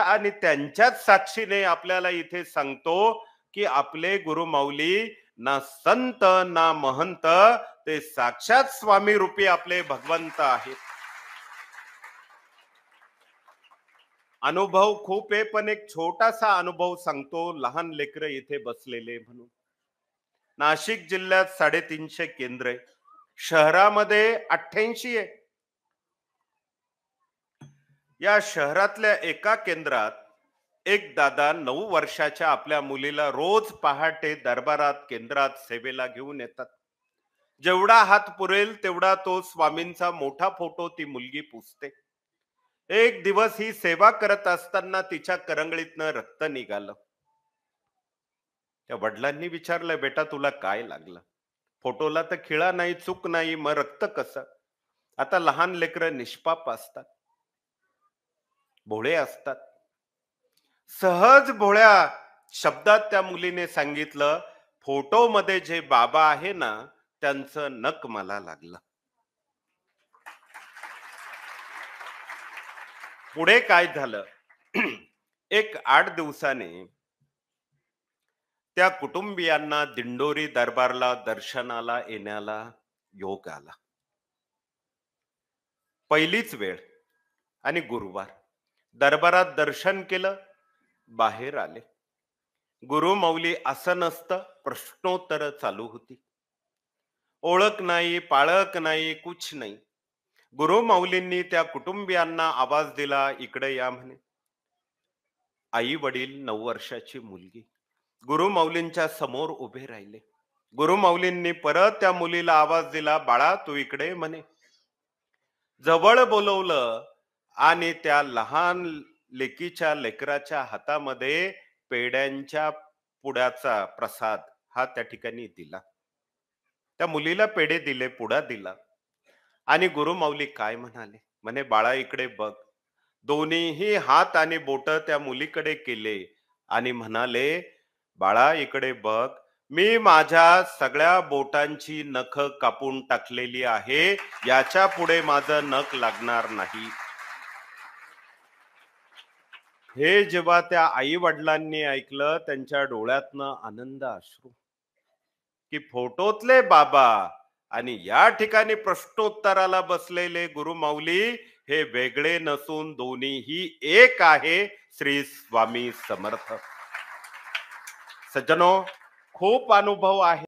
आणि त्यांच्याच साक्षीने आपल्याला इथे सांगतो की आपले गुरु माऊली ना संत ना महंत ते साक्षात स्वामी रूपी आपले भगवंत आहेत अनुभव खूप आहे पण एक छोटासा अनुभव सांगतो लहान लेकर इथे बसलेले म्हणून नाशिक जिल्ह्यात साडेतीनशे केंद्र आहे शहरामध्ये अठ्ठ्याऐंशी आहे या शहरातल्या एका केंद्रात एक दादा नऊ वर्षाच्या आपल्या मुलीला रोज पहाटे दरबारात केंद्रात सेवेला घेऊन येतात जेवढा हात पुरेल तेवढा तो स्वामींचा मोठा फोटो ती मुलगी पुसते एक दिवस ही सेवा करत असताना तिच्या करंगळीतनं रक्त निघालं त्या वडिलांनी विचारलं बेटा तुला काय लागलं फोटोला तर खिळा नाही चूक नाही मग रक्त कसं आता लहान लेकरं निष्पाप असतात भोळे असतात सहज भोळ्या शब्दात त्या मुलीने सांगितलं फोटो मध्ये जे बाबा आहे ना त्यांचं नक मला लागलं पुढे काय झालं एक आठ दिवसाने त्या कुटुंबियांना दिंडोरी दरबारला दर्शनाला येण्याला योग आला पहिलीच वेळ आणि गुरुवार दरबारात दर्शन केलं बाहेर आले गुरु मौली असं नसतं प्रश्नोत्तर चालू होती ओळख नाही पाळक नाही कुछ नाही गुरु मौलींनी त्या कुटुंबियांना आवाज दिला इकडे या म्हणे आई वडील नऊ वर्षाची मुलगी गुरु मौलींच्या समोर उभे राहिले गुरु मौलींनी परत त्या मुलीला आवाज दिला बाळा तू इकडे म्हणे जवळ बोलवलं आणि त्या लहान लेकीच्या लेकराच्या हातामध्ये पेड्यांच्या पुड्याचा प्रसाद हा त्या ठिकाणी दिला त्या मुलीला पेढे दिले पुडा दिला आणि गुरुमाऊली काय म्हणाले म्हणे बाळा इकडे बघ दोन्हीही हात आणि बोट त्या मुलीकडे केले आणि म्हणाले बाळा इकडे बघ मी माझ्या सगळ्या बोटांची नख कापून टाकलेली आहे याच्या पुढे माझं नख लागणार नाही हे जेव्हा त्या आई वडिलांनी ऐकलं त्यांच्या डोळ्यातनं आनंद अश्रू की फोटोतले बाबा आणि या ठिकाणी प्रश्नोत्तराला बसलेले गुरुमाऊली हे वेगळे नसून दोन्हीही एक आहे श्री स्वामी समर्थ सज्जनो खूप अनुभव आहे